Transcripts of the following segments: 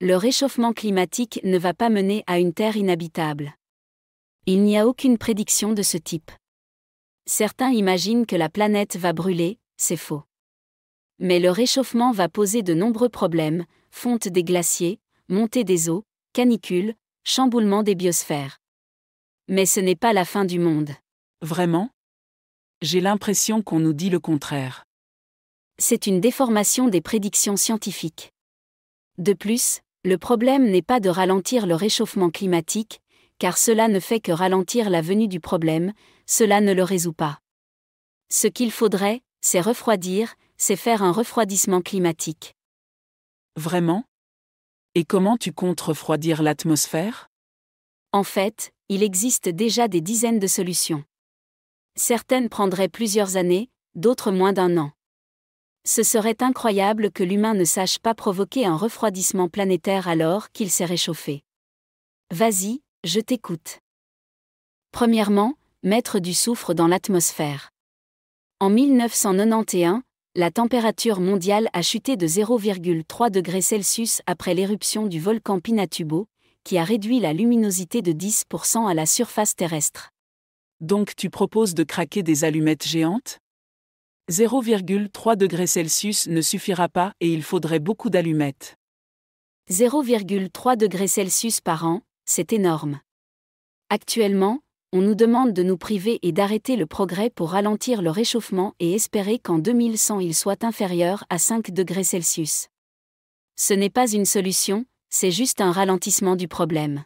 le réchauffement climatique ne va pas mener à une Terre inhabitable. Il n'y a aucune prédiction de ce type. Certains imaginent que la planète va brûler, c'est faux. Mais le réchauffement va poser de nombreux problèmes, fonte des glaciers, montée des eaux, canicules, chamboulement des biosphères. Mais ce n'est pas la fin du monde. Vraiment J'ai l'impression qu'on nous dit le contraire. C'est une déformation des prédictions scientifiques. De plus, le problème n'est pas de ralentir le réchauffement climatique, car cela ne fait que ralentir la venue du problème, cela ne le résout pas. Ce qu'il faudrait, c'est refroidir, c'est faire un refroidissement climatique. Vraiment Et comment tu comptes refroidir l'atmosphère En fait, il existe déjà des dizaines de solutions. Certaines prendraient plusieurs années, d'autres moins d'un an. Ce serait incroyable que l'humain ne sache pas provoquer un refroidissement planétaire alors qu'il s'est réchauffé. Vas-y, je t'écoute. Premièrement, mettre du soufre dans l'atmosphère. En 1991, la température mondiale a chuté de 0,3 degrés Celsius après l'éruption du volcan Pinatubo, qui a réduit la luminosité de 10% à la surface terrestre. Donc tu proposes de craquer des allumettes géantes 0,3 degrés Celsius ne suffira pas et il faudrait beaucoup d'allumettes. 0,3 degrés Celsius par an, c'est énorme. Actuellement, on nous demande de nous priver et d'arrêter le progrès pour ralentir le réchauffement et espérer qu'en 2100 il soit inférieur à 5 degrés Celsius. Ce n'est pas une solution, c'est juste un ralentissement du problème.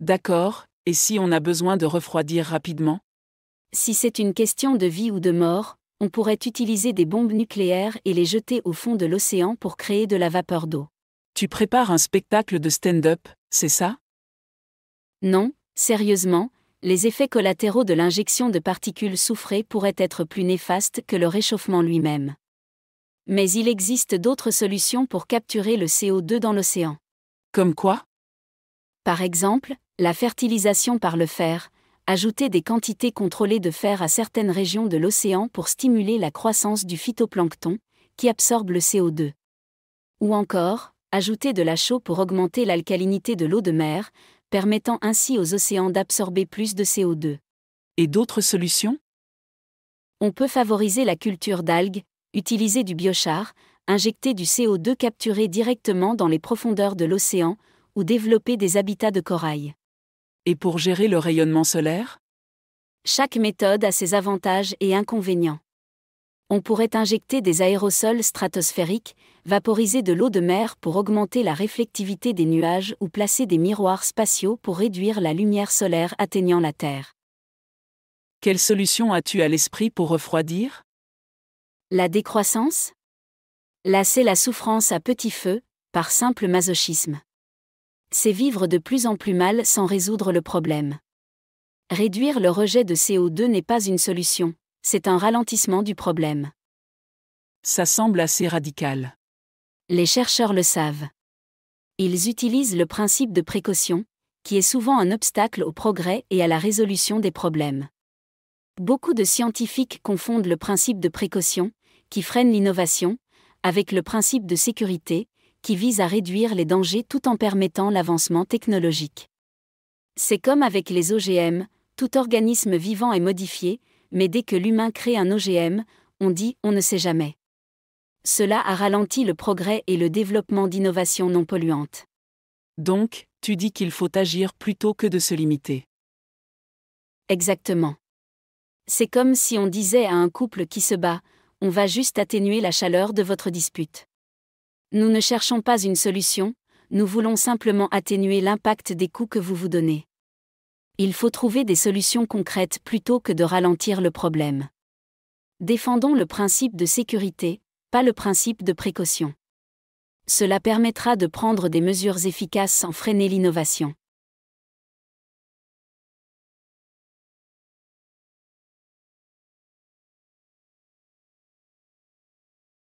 D'accord, et si on a besoin de refroidir rapidement Si c'est une question de vie ou de mort, on pourrait utiliser des bombes nucléaires et les jeter au fond de l'océan pour créer de la vapeur d'eau. Tu prépares un spectacle de stand-up, c'est ça Non, sérieusement, les effets collatéraux de l'injection de particules soufrées pourraient être plus néfastes que le réchauffement lui-même. Mais il existe d'autres solutions pour capturer le CO2 dans l'océan. Comme quoi Par exemple, la fertilisation par le fer, ajouter des quantités contrôlées de fer à certaines régions de l'océan pour stimuler la croissance du phytoplancton, qui absorbe le CO2. Ou encore, ajouter de la chaux pour augmenter l'alcalinité de l'eau de mer, permettant ainsi aux océans d'absorber plus de CO2. Et d'autres solutions On peut favoriser la culture d'algues, utiliser du biochar, injecter du CO2 capturé directement dans les profondeurs de l'océan, ou développer des habitats de corail. Et pour gérer le rayonnement solaire Chaque méthode a ses avantages et inconvénients. On pourrait injecter des aérosols stratosphériques, vaporiser de l'eau de mer pour augmenter la réflectivité des nuages ou placer des miroirs spatiaux pour réduire la lumière solaire atteignant la Terre. Quelle solution as-tu à l'esprit pour refroidir La décroissance Lasser la souffrance à petit feu, par simple masochisme c'est vivre de plus en plus mal sans résoudre le problème. Réduire le rejet de CO2 n'est pas une solution, c'est un ralentissement du problème. Ça semble assez radical. Les chercheurs le savent. Ils utilisent le principe de précaution, qui est souvent un obstacle au progrès et à la résolution des problèmes. Beaucoup de scientifiques confondent le principe de précaution, qui freine l'innovation, avec le principe de sécurité, qui vise à réduire les dangers tout en permettant l'avancement technologique. C'est comme avec les OGM, tout organisme vivant est modifié, mais dès que l'humain crée un OGM, on dit on ne sait jamais. Cela a ralenti le progrès et le développement d'innovations non polluantes. Donc, tu dis qu'il faut agir plutôt que de se limiter. Exactement. C'est comme si on disait à un couple qui se bat, on va juste atténuer la chaleur de votre dispute. Nous ne cherchons pas une solution, nous voulons simplement atténuer l'impact des coûts que vous vous donnez. Il faut trouver des solutions concrètes plutôt que de ralentir le problème. Défendons le principe de sécurité, pas le principe de précaution. Cela permettra de prendre des mesures efficaces sans freiner l'innovation.